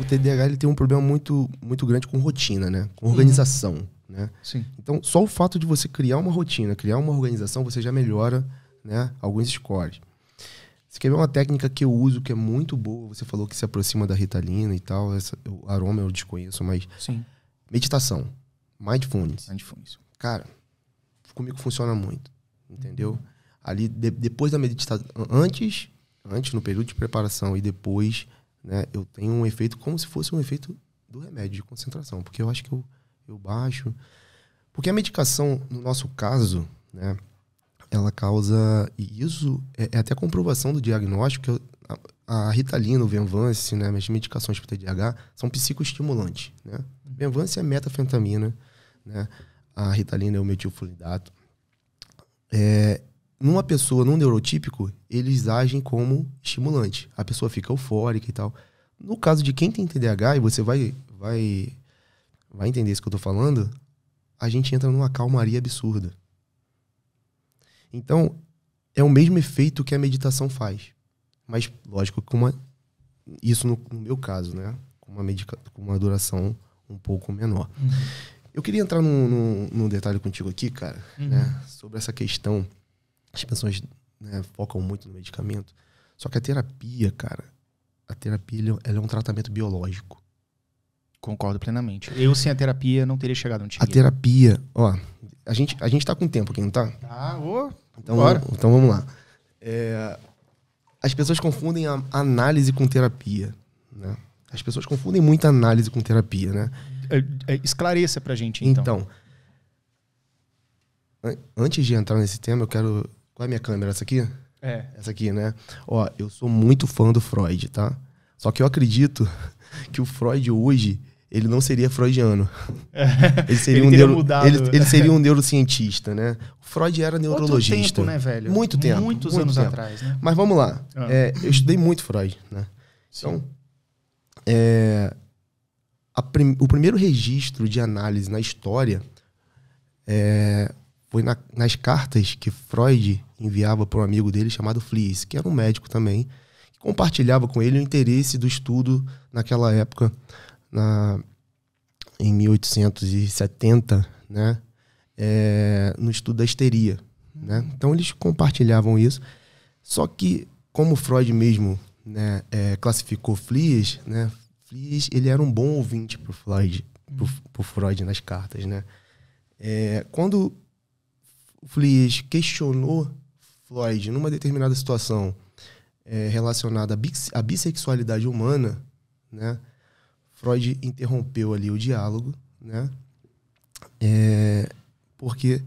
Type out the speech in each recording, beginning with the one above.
o TDAH ele tem um problema muito, muito grande com rotina, né? Com organização, uhum. né? Sim. Então, só o fato de você criar uma rotina, criar uma organização, você já melhora, né? Alguns scores. Você quer ver uma técnica que eu uso que é muito boa? Você falou que se aproxima da ritalina e tal. Essa, o aroma eu desconheço, mas. Sim. Meditação. Mindfulness. Mindfulness. Cara, comigo funciona muito. Entendeu? Uhum. Ali, de, depois da meditação. Antes, antes, no período de preparação e depois né, eu tenho um efeito como se fosse um efeito do remédio de concentração, porque eu acho que eu, eu baixo. Porque a medicação, no nosso caso, né, ela causa. E isso é, é até comprovação do diagnóstico. Eu, a, a, Ritalina, o Venvance, né, as medicações para TDAH são psicoestimulantes. Né? Uhum. Venvance é metafentamina, né? a Ritalina é o metilfolidato. É, numa pessoa, num neurotípico, eles agem como estimulante. A pessoa fica eufórica e tal. No caso de quem tem TDAH, e você vai, vai, vai entender isso que eu tô falando, a gente entra numa calmaria absurda. Então, é o mesmo efeito que a meditação faz. Mas, lógico, com uma, isso no, no meu caso, né? Com uma, medica, com uma duração um pouco menor. Uhum. Eu queria entrar num, num, num, detalhe contigo aqui, cara, uhum. né? sobre essa questão as pessoas né, focam muito no medicamento. Só que a terapia, cara, a terapia é ela é um tratamento biológico. Concordo plenamente. Eu sem a terapia não teria chegado onde cheguei. A terapia, ó, a gente a gente tá com tempo aqui, não tá? Tá, ô. Então, bora. então vamos lá. É, as pessoas confundem a análise com terapia, né? As pessoas confundem muito análise com terapia, né? É, é, esclareça pra gente então. Então, antes de entrar nesse tema, eu quero qual é a minha câmera? Essa aqui? É. Essa aqui, né? Ó, eu sou muito fã do Freud, tá? Só que eu acredito que o Freud hoje, ele não seria freudiano. É. Ele seria, ele um, neuro, ele, né? ele, seria um neurocientista, né? O Freud era neurologista. muito tempo, né, velho? Muito tempo. Muitos muito anos tempo. atrás, né? Mas vamos lá. Ah. É, eu estudei muito Freud, né? Sim. Então, é, prim, o primeiro registro de análise na história é, foi na, nas cartas que Freud enviava para um amigo dele chamado Flies, que era um médico também, que compartilhava com ele o interesse do estudo naquela época, na, em 1870, né? É, no estudo da histeria. Né? Então eles compartilhavam isso. Só que, como Freud mesmo né, é, classificou Flies, né, Flies ele era um bom ouvinte para Freud, Freud nas cartas. Né? É, quando Flies questionou Floyd numa determinada situação é, relacionada à, bissexualidade humana, né? Freud interrompeu ali o diálogo, né? É, porque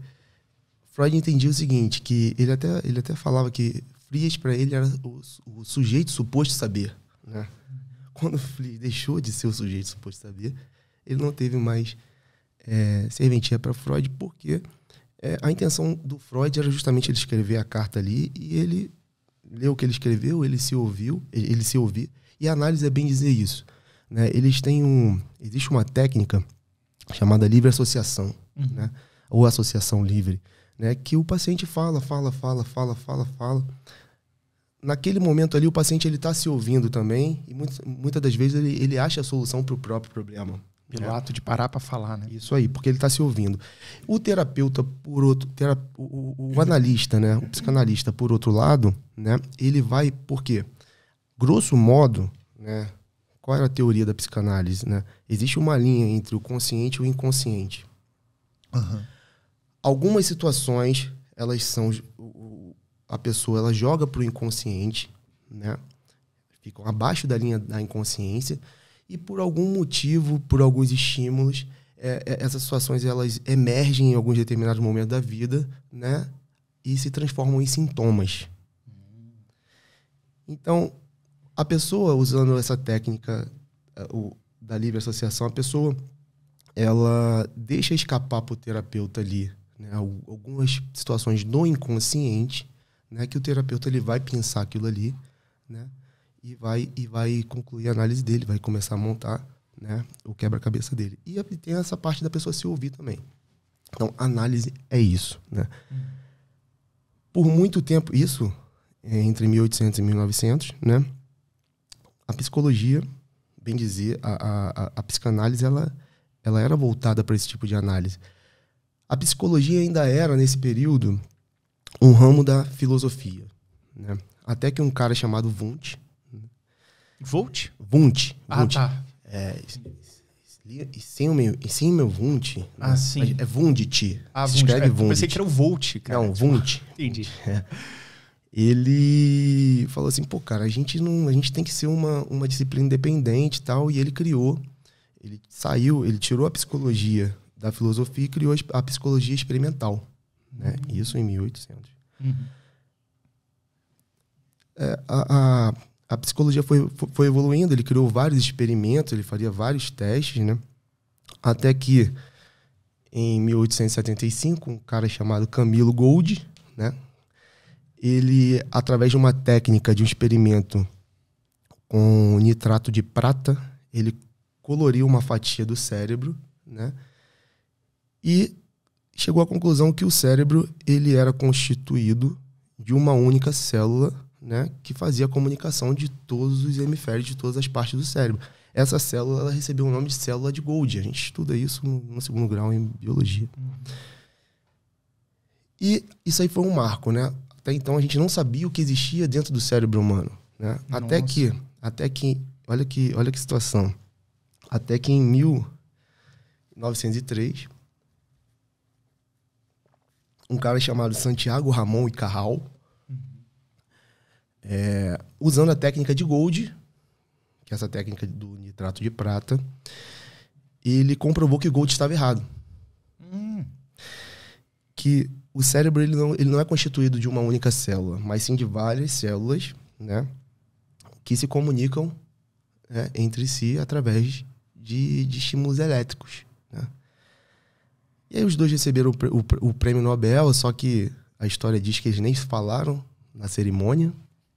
Freud entendia o seguinte, que ele até, ele até falava que Frias para ele era o, o, sujeito suposto saber, né? Quando Fries deixou de ser o sujeito suposto saber, ele não teve mais é, serventia para Freud porque é, a intenção do Freud era justamente ele escrever a carta ali e ele leu o que ele escreveu, ele se ouviu, ele se ouviu E a análise é bem dizer isso. Né? Eles têm um, existe uma técnica chamada livre associação, uhum. né? ou associação livre, né? que o paciente fala, fala, fala, fala, fala, fala. Naquele momento ali, o paciente ele está se ouvindo também e muitas muitas das vezes ele, ele acha a solução para o próprio problema pelo é. ato de parar para falar, né? Isso aí, porque ele está se ouvindo. O terapeuta, por outro, terap... o, o, o, analista, né? O psicanalista, por outro lado, né? Ele vai, porque Grosso modo, né? Qual era a teoria da psicanálise, né? Existe uma linha entre o consciente e o inconsciente. Uhum. Algumas situações, elas são a pessoa ela joga para o inconsciente, né? Ficam abaixo da linha da inconsciência e por algum motivo, por alguns estímulos, é, é, essas situações elas emergem em alguns determinados momentos da vida, né? E se transformam em sintomas. Então, a pessoa usando essa técnica é, o, da livre associação, a pessoa ela deixa escapar para o terapeuta ali né? algumas situações do inconsciente, né? Que o terapeuta ele vai pensar aquilo ali, né? e vai e vai concluir a análise dele, vai começar a montar, né, o quebra-cabeça dele. E tem essa parte da pessoa se ouvir também. Então, análise é isso, né? Por muito tempo isso é, entre 1800 e 1900, né? A psicologia, bem dizer, a, a, a psicanálise ela ela era voltada para esse tipo de análise. A psicologia ainda era nesse período um ramo da filosofia, né? Até que um cara chamado Wundt, Volt? Vunt. Ah, tá. É, e sem o meu, e sem meu Vunt. Ah, né? sim. É Vundit. Ah, se Vund. escreve é, Vund. Pensei que era o Volt, cara. Não, tipo, Vunt. Entendi. É. Ele falou assim, pô, cara, a gente não, a gente tem que ser uma, uma disciplina independente e tal, e ele criou. Ele saiu, ele tirou a psicologia da filosofia e criou a psicologia experimental, né? Uhum. Isso em 1800. Uhum. É, a a psicologia foi, foi evoluindo, ele criou vários experimentos, ele faria vários testes, né? Até que em 1875, um cara chamado Camilo Gold, né? Ele, através de uma técnica de um experimento com nitrato de prata, ele coloriu uma fatia do cérebro, né? E chegou à conclusão que o cérebro ele era constituído de uma única célula né, que fazia a comunicação de todos os hemisférios, de todas as partes do cérebro. Essa célula ela recebeu o nome de célula de Gold. A gente estuda isso no segundo grau em biologia. Uhum. E isso aí foi um marco, né? Até então a gente não sabia o que existia dentro do cérebro humano, né? Até que, até que, olha que, olha que situação. Até que em 1903 um cara chamado Santiago Ramon e Carral é, usando a técnica de Gold, que é essa técnica do nitrato de prata, ele comprovou que Gold estava errado. Hum. Que o cérebro ele não, ele não é constituído de uma única célula, mas sim de várias células, né? Que se comunicam né, entre si através de, de estímulos elétricos. Né? E aí os dois receberam o, o, o prêmio Nobel, só que a história diz que eles nem falaram na cerimônia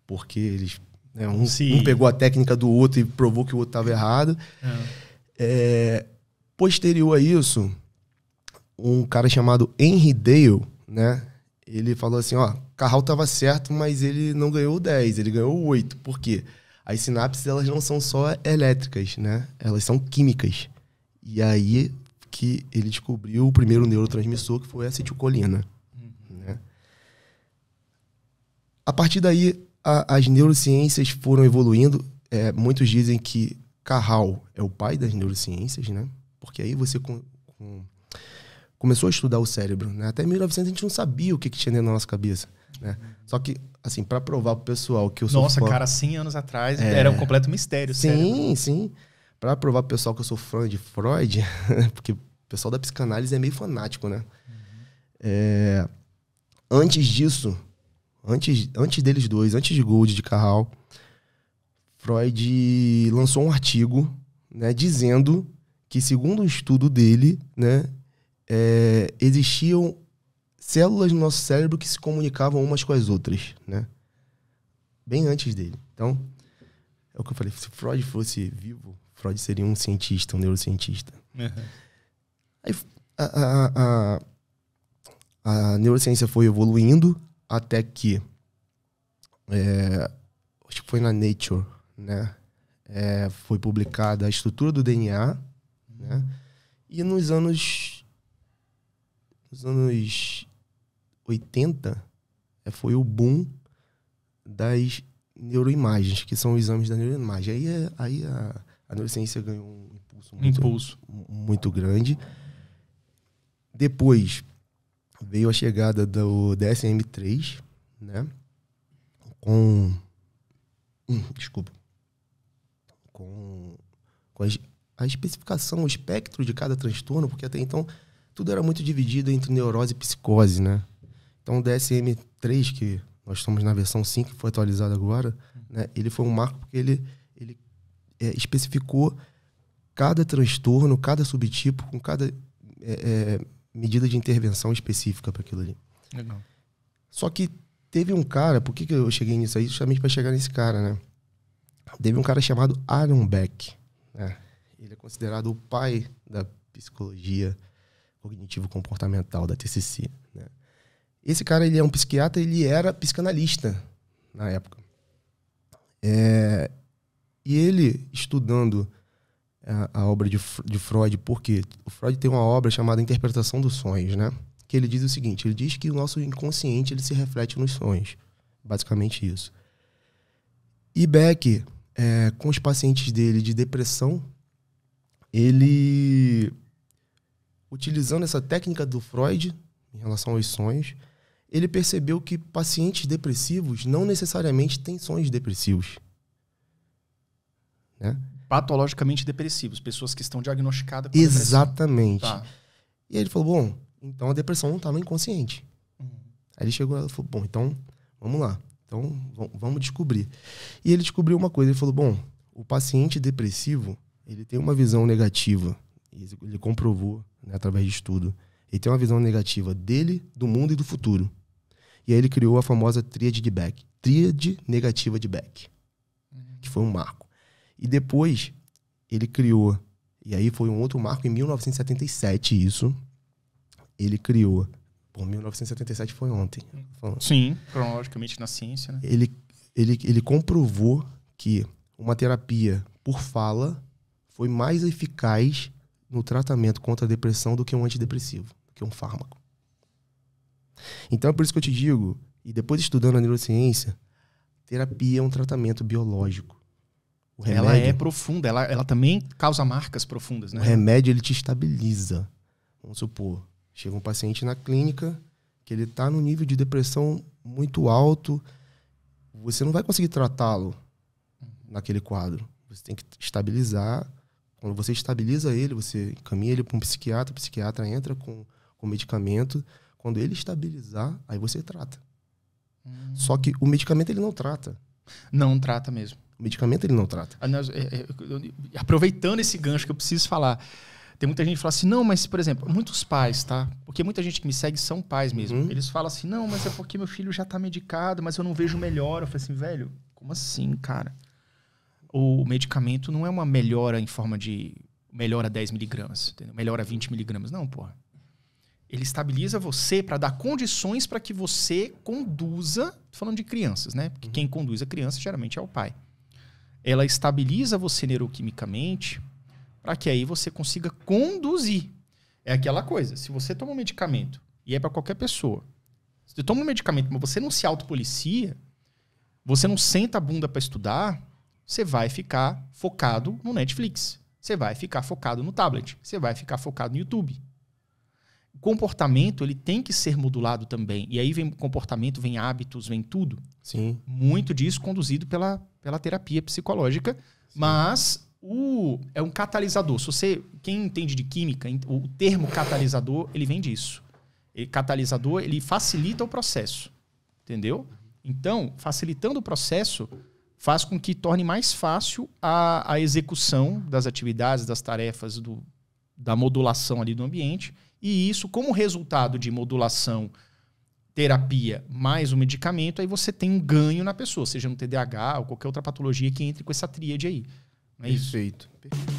porque eles né, um, um, pegou a técnica do outro e provou que o outro estava errado. É. é. posterior a isso, um cara chamado Henry Dale, né? Ele falou assim, ó, Carral estava certo, mas ele não ganhou 10, ele ganhou 8. Por quê? As sinapses, elas não são só elétricas, né? Elas são químicas. E aí que ele descobriu o primeiro neurotransmissor, que foi a acetilcolina. Uhum. Né? A partir daí, a, as neurociências foram evoluindo. É, muitos dizem que Carral é o pai das neurociências, né? Porque aí você com, com, começou a estudar o cérebro, né? Até 1900 a gente não sabia o que, que tinha dentro da nossa cabeça, né? Só que assim, para provar pro pessoal que eu sou Nossa, fã... cara, 100 anos atrás é... era um completo mistério, Sim, cérebro. sim. Para provar pro pessoal que eu sou fã de Freud, porque o pessoal da psicanálise é meio fanático, né? Uhum. É... Antes disso, antes, antes deles dois, antes de Gold de Carral, Freud lançou um artigo né, dizendo que, segundo o estudo dele, né, é, existiam células no nosso cérebro que se comunicavam umas com as outras, né? Bem antes dele. Então, é o que eu falei, se Freud fosse vivo, Freud seria um cientista, um neurocientista. Uhum. Aí a, a, a, a neurociência foi evoluindo, até que é, acho que foi na Nature, né? É, foi publicada a estrutura do DNA, né? E nos anos nos anos 80 é, foi o boom das neuroimagens, que são os exames da neuroimagem. Aí, aí a, a neurociência ganhou um impulso muito, impulso. muito grande. Depois, veio a chegada do DSM-3, né? Com. Hum, desculpa. Com, com as, a especificação, o espectro de cada transtorno, porque até então tudo era muito dividido entre neurose e psicose, né? Então o DSM-3, que nós estamos na versão 5, que foi atualizada agora, né? ele foi um marco porque ele, ele é, especificou cada transtorno, cada subtipo, com cada é, é, medida de intervenção específica para aquilo ali. Legal. Só que teve um cara, por que, que eu cheguei nisso aí? Justamente para chegar nesse cara, né? Teve um cara chamado Aaron Beck. Né? Ele é considerado o pai da psicologia cognitivo-comportamental, da TCC. Né? Esse cara, ele é um psiquiatra, ele era psicanalista na época. É... E ele, estudando a, a obra de, de Freud, porque o Freud tem uma obra chamada Interpretação dos Sonhos, né? Que ele diz o seguinte, ele diz que o nosso inconsciente ele se reflete nos sonhos, basicamente isso. E Beck, é, com os pacientes dele de depressão, ele utilizando essa técnica do Freud em relação aos sonhos, ele percebeu que pacientes depressivos não necessariamente têm sonhos depressivos. Né? patologicamente depressivos, pessoas que estão diagnosticadas com Exatamente. Tá. E aí ele falou: bom, então a depressão não está no inconsciente. Uhum. Aí ele chegou e falou: bom, então vamos lá. Então vamos descobrir. E ele descobriu uma coisa: ele falou, bom, o paciente depressivo ele tem uma visão negativa. Ele comprovou né, através de estudo. Ele tem uma visão negativa dele, do mundo e do futuro. E aí ele criou a famosa tríade de Beck, tríade negativa de Beck, uhum. que foi um marco. E depois ele criou, e aí foi um outro marco em 1977 isso. Ele criou. Bom, 1977 foi ontem. Sim, cronologicamente na ciência, né? Ele, ele, ele comprovou que uma terapia por fala foi mais eficaz no tratamento contra a depressão do que um antidepressivo, do que um fármaco. Então é por isso que eu te digo, e depois estudando a neurociência, terapia é um tratamento biológico. Remédio, ela é profunda, ela, ela também causa marcas profundas, né? O remédio ele te estabiliza. Vamos supor, chega um paciente na clínica que ele está num nível de depressão muito alto, você não vai conseguir tratá-lo uhum. naquele quadro. Você tem que estabilizar. Quando você estabiliza ele, você encaminha ele para um psiquiatra, o psiquiatra entra com, com medicamento. Quando ele estabilizar, aí você trata. Hum. Só que o medicamento ele não trata. Não trata mesmo. O medicamento ele não trata. É, é, aproveitando esse gancho que eu preciso falar. Tem muita gente que fala assim, não, mas, por exemplo, muitos pais, tá? Porque muita gente que me segue são pais mesmo. Uhum. Eles falam assim, não, mas é porque meu filho já tá medicado, mas eu não vejo melhor. Eu falei assim, velho, como assim, cara? O medicamento não é uma melhora em forma de melhora 10 miligramas, melhora 20 miligramas. Não, porra. Ele estabiliza você para dar condições para que você conduza, tô falando de crianças, né? Porque uhum. quem conduz a criança geralmente é o pai ela estabiliza você neuroquimicamente para que aí você consiga conduzir. É aquela coisa, se você toma um medicamento, e é para qualquer pessoa, se você toma um medicamento, mas você não se autopolicia, você não senta a bunda para estudar, você vai ficar focado no Netflix. Você vai ficar focado no tablet, você vai ficar focado no YouTube. O comportamento ele tem que ser modulado também. E aí vem comportamento, vem hábitos, vem tudo. Sim. Muito disso conduzido pela pela terapia psicológica, Sim. mas o, é um catalisador. Se você, quem entende de química, o termo catalisador, ele vem disso. Ele, catalisador, ele facilita o processo. Entendeu? Então, facilitando o processo, faz com que torne mais fácil a, a execução das atividades, das tarefas, do, da modulação ali do ambiente. E isso, como resultado de modulação terapia mais o medicamento, aí você tem um ganho na pessoa, seja no TDAH ou qualquer outra patologia que entre com essa tríade aí. Não é Perfeito. Isso? Perfeito.